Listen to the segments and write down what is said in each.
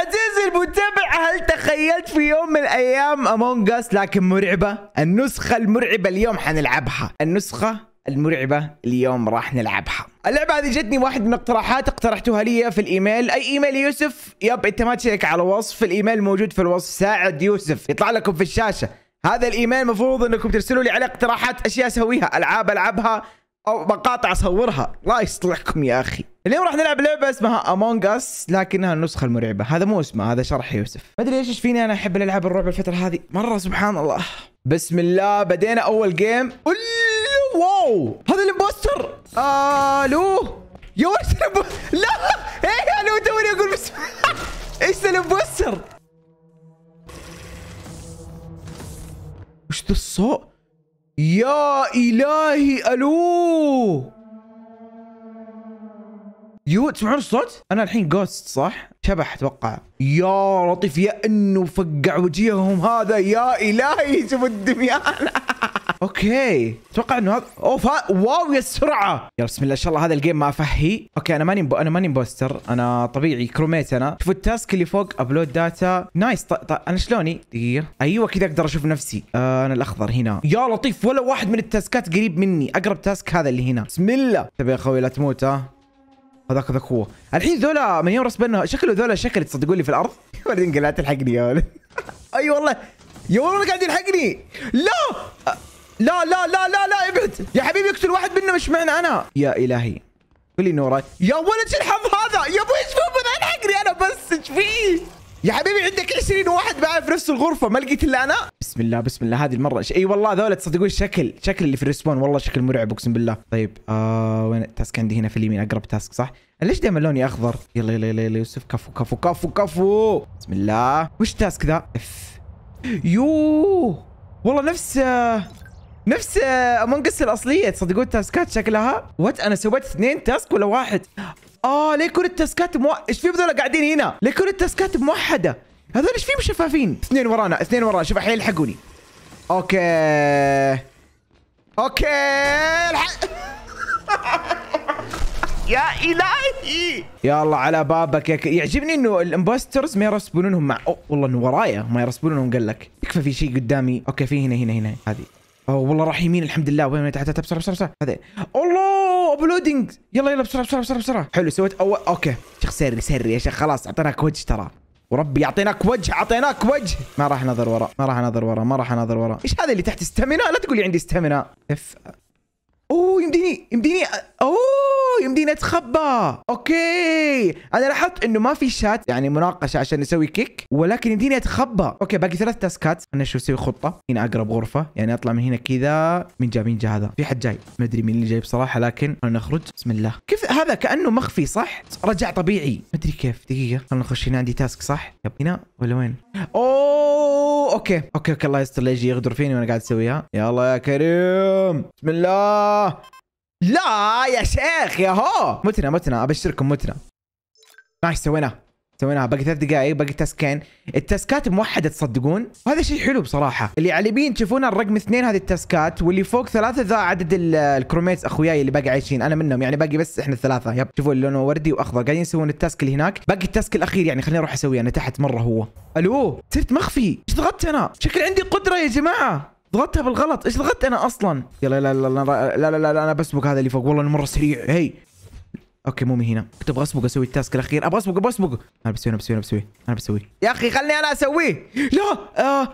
عزيزي المتابع هل تخيلت في يوم من الايام امونج اس لكن مرعبه؟ النسخه المرعبه اليوم حنلعبها، النسخه المرعبة اليوم راح نلعبها اللعبة هذه جتني واحد من اقتراحات اقترحتوها لي في الايميل اي ايميل يوسف يب انت ما تشيك على وصف الايميل موجود في الوصف ساعد يوسف يطلع لكم في الشاشة هذا الايميل مفروض انكم ترسلوا لي عليه اقتراحات اشياء اسويها العاب العبها او مقاطع اصورها الله يصلحكم يا اخي اليوم راح نلعب لعبه اسمها امونج اس لكنها النسخه المرعبه هذا مو اسمها هذا شرح يوسف ما ادري ايش فيني انا احب الالعاب الرعب الفتره هذه مره سبحان الله بسم الله بدينا اول جيم واو هذا الامبوستر الو يا وش لا ايه انا توني اقول بسم ايش الامبوستر وش ذا الصوت يا الهي الو يو تسمعون الصوت؟ انا الحين جوست صح؟ شبح اتوقع يا لطيف يا انه فقع وجيههم هذا يا الهي شوف الدميان اوكي اتوقع انه هذا اوف واو يا السرعه يا بسم الله ان شاء الله هذا الجيم ما افهي اوكي انا ماني انا ماني بوستر انا طبيعي كروميت انا شوف التاسك اللي فوق ابلود داتا نايس ط... ط... انا شلوني دقيقه ايوه كذا اقدر اشوف نفسي آه انا الاخضر هنا يا لطيف ولا واحد من التاسكات قريب مني اقرب تاسك هذا اللي هنا بسم الله تبي يا اخوي لا تموت ها هذاك ذاك هو الحين ذولا من يوم رسبنا بنا شكله ذولا شكل تصدقون لي في الارض ولد لا تلحقني يا ولد اي والله يا والله قاعد يلحقني لا لا لا لا لا لا ابعد يا حبيبي اقتل واحد منا مش معنى انا يا الهي قول لي نوره يا ولد الحظ هذا يا ابوي ايش بذا الحقني انا بس ايش فيه يا حبيبي عندك 20 واحد معي في نفس الغرفه ما لقيت الا انا بسم الله بسم الله هذه المره اي والله ذولا تصدقون الشكل شكل اللي في الريسبون والله شكل مرعب اقسم بالله طيب آه وين التاسك عندي هنا في اليمين اقرب تاسك صح ليش دائما لوني اخضر يلا يلا يلا يلا يوسف كفو كفو كفو كفو بسم الله وش تاسك ذا اف يو والله نفس آه، نفس امونجس آه، الاصليه تصدقون التاسكات شكلها وات انا سويت اثنين تاسك ولا واحد اه ليه كل التاسكات مو... ايش فيهم ذولا قاعدين هنا؟ ليه كل التاسكات موحده؟ هذول ايش فيهم شفافين؟ اثنين ورانا اثنين ورانا شوف الحين يلحقوني اوكي اوكي يا الهي يا الله على بابك يا ك... يعجبني انه الامبوسترز ما يرسبونهم مع أوه والله انه ورايا ما يرسبونهم قال لك يكفى في شيء قدامي اوكي في هنا هنا هنا هذه اوه والله راح يمين الحمد لله وين تحت تبصر بسرعه بسرعه هذا الله اوبلودنج يلا يلا بسرعه بسرعه بسرعه بسرعه حلو سويت اول اوكي شيخ سري سري يا شيخ خلاص اعطيناك وجه ترى وربي يعطيناك وجه اعطيناك وجه ما راح اناظر ورا ما راح اناظر ورا ما راح اناظر ورا ايش هذا اللي تحت استمنه لا تقول لي عندي استمنه اف اوه يمديني يمديني اوه يمديني اتخبى اوكي انا لاحظت انه ما في شات يعني مناقشه عشان نسوي كيك ولكن يمديني اتخبى اوكي باقي ثلاث تاسكات انا شو اسوي خطه هنا اقرب غرفه يعني اطلع من هنا كذا مين جا مين جا هذا في حد جاي ما ادري مين اللي جاي بصراحه لكن خلينا نخرج بسم الله كيف هذا كانه مخفي صح رجع طبيعي ما ادري كيف دقيقه خلينا نخش هنا عندي تاسك صح يب هنا ولا وين اوه اوكي اوكي اوكي الله يستر لا يجي يغدر فيني وانا قاعد اسويها يلا يا كريم بسم الله لا يا شيخ يا هو متنا متنا ابشركم متنا نايس سويناه سويناها باقي ثلاث دقائق باقي تاسكين التاسكات موحده تصدقون وهذا شيء حلو بصراحه اللي على اليمين تشوفون الرقم اثنين هذه التاسكات واللي فوق ثلاثه ذا عدد الكروميتس اخوياي اللي باقي عايشين انا منهم يعني باقي بس احنا الثلاثه يب شوفوا اللون وردي واخضر قاعدين يسوون التاسك اللي هناك باقي التاسك الاخير يعني خليني اروح اسويه انا تحت مره هو الو صرت مخفي ايش ضغطت انا شكل عندي قدره يا جماعه ضغطتها بالغلط ايش ضغطت انا اصلا يلا لا لا لا لا لا, لا انا بسبق هذا اللي فوق والله انه مره سريع هي اوكي مو هنا كنت ابغى اسبق اسوي التاسك الاخير ابغى اسبق ابغى اسبق انا بسوي انا بسوي انا بسوي انا بسوي يا اخي خلني انا اسويه لا آه.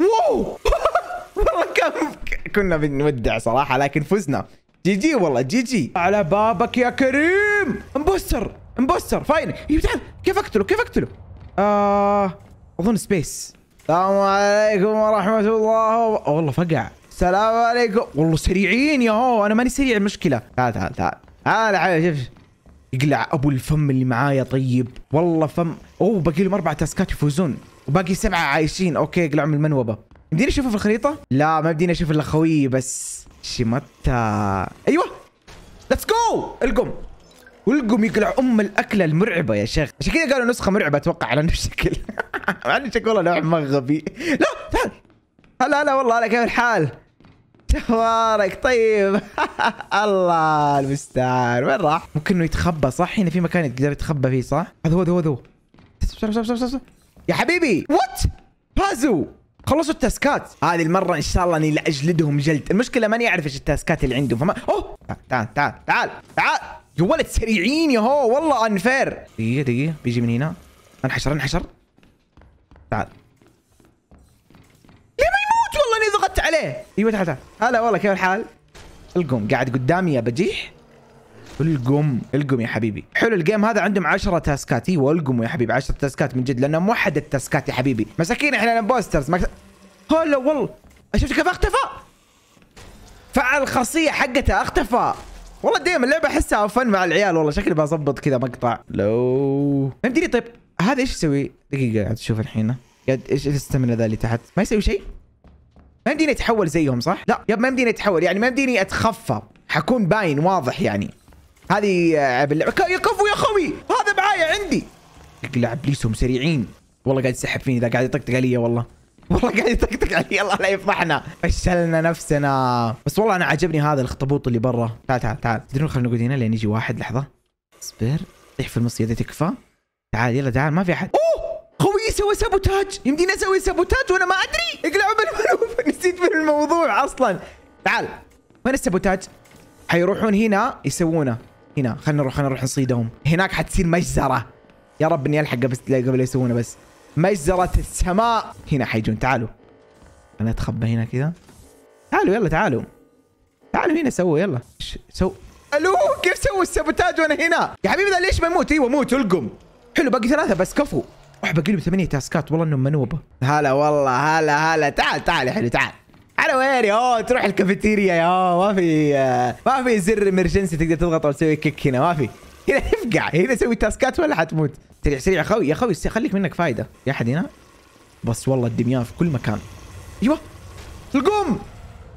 واو والله كم كنا بنودع صراحه لكن فزنا جي جي والله جي جي على بابك يا كريم امبوستر امبوستر فاين كيف اقتله كيف اقتله آه اظن سبيس السلام عليكم ورحمة الله و... والله فقع السلام عليكم والله سريعين يا هو انا ماني سريع المشكلة تعال تعال تعال تعال عيل شوف اقلع ابو الفم اللي معايا طيب والله فم اوه باقي لهم اربع تاسكات يفوزون وباقي سبعة عايشين اوكي اقلعوا من المنوبة يمديني اشوفه في الخريطة؟ لا ما يمديني اشوف الا خويي بس شمتا ايوه ليتس جو القم والقم يقلع ام الاكله المرعبه يا شيخ عشان كذا قالوا نسخه مرعبه اتوقع على نفس الشكل معلش والله نوعا ما غبي لا تعال هلا هلا والله هلا كيف الحال؟ اخبارك طيب الله المستعان وين راح؟ ممكن انه يتخبى صح؟ هنا في مكان يقدر يتخبى فيه صح؟ هذا هو هذا هو هذا هو يا حبيبي وات؟ فازوا خلصوا التاسكات هذه المره ان شاء الله اني لا اجلدهم جلد المشكله ماني اعرف ايش التاسكات اللي عندهم فما اوه تعال تعال تعال تعال يا ولد سريعين يا هو والله انفير دقيقه دقيقه بيجي من هنا انحشر انحشر تعال ليه ما يموت والله اني ضغطت عليه ايوه تعال تعال هلا والله كيف الحال القم قاعد قدامي يا بجيح القم القم يا حبيبي حلو الجيم هذا عندهم 10 تاسكات ايوه القم يا حبيبي 10 تاسكات من جد لانه موحد التاسكات يا حبيبي مساكين احنا امبوسترز مكس... هلا والله شفت كيف اختفى فعل الخاصيه حقته اختفى والله دائما اللعبه احسها فن مع العيال والله شكلي بظبط كذا مقطع لو فهمتني طيب هذا ايش يسوي؟ دقيقة قاعد تشوف الحين قاعد ايش السمنة ذا اللي تحت؟ ما يسوي شيء؟ ما يمديني اتحول زيهم صح؟ لا يب ما يمديني اتحول يعني ما يمديني اتخفى حكون باين واضح يعني هذه عيب آه، اللعبة كفو يا خوي هذا معايا عندي اقلع ابليسهم سريعين والله قاعد يسحب فيني ذا قاعد يطقطق علي والله والله قاعد يطقطق علي الله لا يفضحنا فشلنا نفسنا بس والله انا عجبني هذا الاخطبوط اللي برا تعال تعال تعال تدرون خلينا نقعد هنا لين يجي واحد لحظه اصبر طيح في المصيده تكفى تعال يلا تعال ما في احد اوه خوي سوى سابوتاج يمديني اسوي سابوتاج وانا ما ادري اقلعوا بالمعلومه نسيت من الموضوع اصلا تعال وين السابوتاج؟ حيروحون هنا يسوونه هنا خلينا نروح خلينا نروح نصيدهم هناك حتصير مجزره يا رب اني الحق قبل قبل يسوونه بس مجزره السماء هنا حيجون تعالوا انا اتخبى هنا كذا تعالوا يلا تعالوا تعالوا هنا سووا يلا سو الو كيف سووا السابوتاج وانا هنا يا حبيبي ده ليش ما يموت ايوه موت القم حلو باقي ثلاثه بس كفو روح باقي لهم ثمانيه تاسكات والله انهم منوبه هلا والله هلا هلا تعال تعال يا حلو تعال على وين اوه تروح الكافيتيريا يا ما في ما في زر امرجنسي تقدر تضغط وتسوي كيك هنا ما في هنا افقع هنا سوي تاسكات ولا حتموت سريع سريع يا خوي يا خوي خليك منك فايده يا احد هنا بس والله الدميان في كل مكان ايوه القوم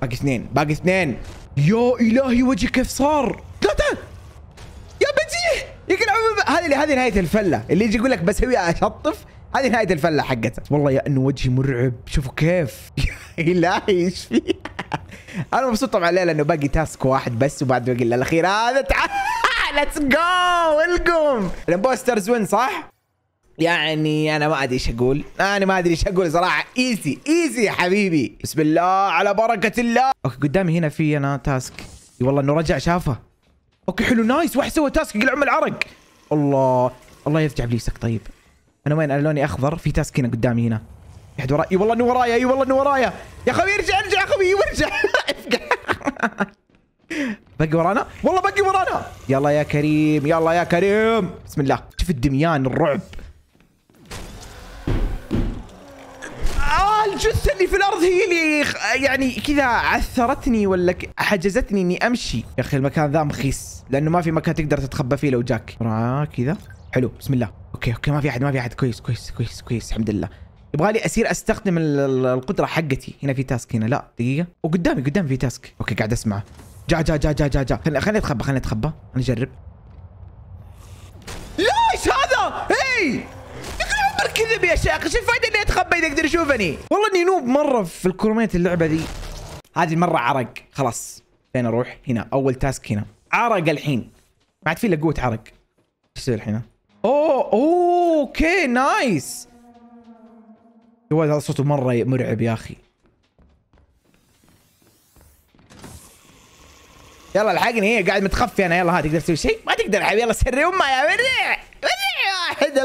باقي اثنين باقي اثنين يا الهي وجهي كيف صار ثلاثه يا بديه يمكن عموما هذه هذه نهايه الفله اللي يجي يقول لك بسوي اشطف هذه نهايه الفله حقتها والله يا انه وجهي مرعب شوفوا كيف يا الهي ايش في انا مبسوط طبعا ليه لانه باقي تاسك واحد بس وبعد باقي الاخير هذا تعال ليتس جو ولكم الامبوسترز وين صح؟ يعني انا ما ادري ايش اقول انا ما ادري ايش اقول صراحه ايزي ايزي يا حبيبي بسم الله على بركه الله اوكي قدامي هنا في انا تاسك والله انه رجع شافه اوكي حلو نايس واحد سوى تاسك قلع من العرق الله الله يرجع ابليسك طيب انا وين انا لوني اخضر في تاسك هنا قدامي هنا احد وراي اي والله انه ورايا اي والله انه ورايا يا خوي ارجع ارجع يا خوي ارجع باقي ورانا والله باقي ورانا يلا يا كريم يلا يا كريم بسم الله شوف الدميان الرعب الجثه اللي في الارض هي اللي يعني كذا عثرتني ولا حجزتني اني امشي يا اخي المكان ذا مخيس لانه ما في مكان تقدر تتخبى فيه لو جاك كذا حلو بسم الله اوكي اوكي ما في احد ما في احد كويس كويس كويس كويس الحمد لله يبغالي اسير استخدم القدره حقتي هنا في تاسك هنا لا دقيقه وقدامي قدامي في تاسك اوكي قاعد اسمعه جا جا جا جا جا جا خليني اتخبى خليني اتخبى انا اجرب لا ايش هذا؟ اي خبر كذب يا شيخ ايش الفائده اني اتخبى اذا يقدر يشوفني والله اني نوب مره في الكروميت اللعبه ذي هذه مره عرق خلاص فين اروح هنا اول تاسك هنا عرق الحين ما عاد في الا قوه عرق ايش يصير الحين اوه اوه اوكي نايس ولد هذا صوته مره مرعب يا اخي يلا الحقني هي قاعد متخفي انا يلا ها تقدر تسوي شيء ما تقدر حبيبي يلا سري امها يا مريع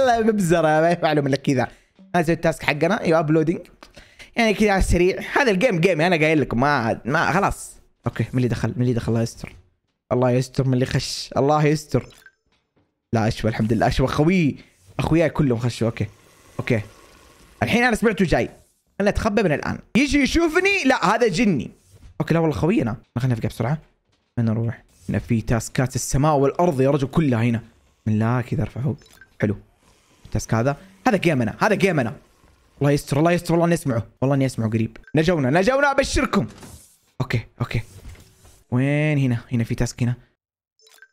والله مبزره ما معلومه لك كذا هذا التاسك حقنا ايوه ابلودنج يعني كذا على السريع هذا الجيم جيمي انا قايل لكم ما ما خلاص اوكي من اللي دخل من اللي دخل الله يستر الله يستر من اللي خش الله يستر لا اشوى الحمد لله اشوى خوي اخوياي كلهم خشوا اوكي اوكي الحين انا سمعته جاي انا اتخبى من الان يجي يشوفني لا هذا جني اوكي لا والله خوينا خلينا نفقع بسرعه خلينا نروح هنا في تاسكات السماء والارض يا رجل كلها هنا من لا كذا ارفع فوق حلو التاسك هذا هذا جيم انا هذا جيم انا الله يستر الله يستر والله اني اسمعه والله اني اسمعه قريب نجونا نجونا ابشركم اوكي اوكي وين هنا هنا في تاسك هنا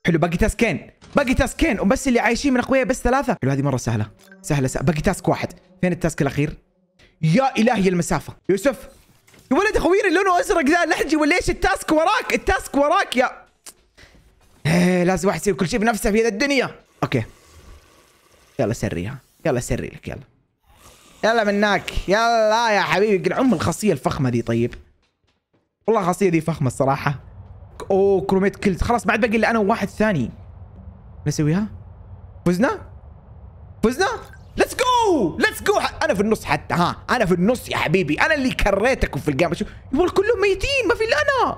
حلو باقي تاسكين باقي تاسكين وبس اللي عايشين من اخويا بس ثلاثه حلو هذه مره سهله سهله, سهلة. باقي تاسك واحد فين التاسك الاخير يا الهي المسافه يوسف يا ولد اخوينا لونه ازرق ذا لحجي ولا ايش التاسك وراك التاسك وراك يا إيه لازم واحد يسوي كل شيء بنفسه في هذا الدنيا اوكي يلا سريها يلا سري لك يلا يلا مناك يلا يا حبيبي عم الخاصيه الفخمه دي طيب والله الخاصيه دي فخمه الصراحه اوه كروميت كلت خلاص بعد باقي الا انا وواحد ثاني نسويها فزنا فزنا ليتس جو ليتس جو انا في النص حتى ها انا في النص يا حبيبي انا اللي كريتكم في الجيم شوف كلهم ميتين ما في الا انا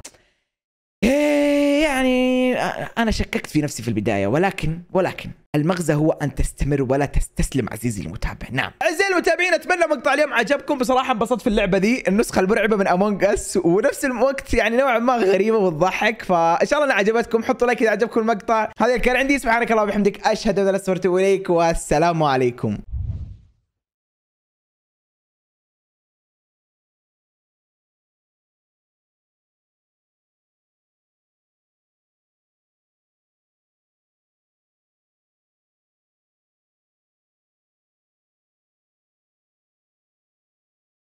إيه، يعني انا شككت في نفسي في البدايه ولكن ولكن المغزى هو ان تستمر ولا تستسلم عزيزي المتابع نعم اعزائي المتابعين اتمنى مقطع اليوم عجبكم بصراحه انبسطت في اللعبه ذي النسخه المرعبه من امونج اس ونفس الوقت يعني نوعا ما غريبه وتضحك فان شاء الله انها عجبتكم حطوا لايك اذا عجبكم المقطع هذا كان عندي سبحانك اللهم وبحمدك اشهد ان لا اله الا انت والسلام عليكم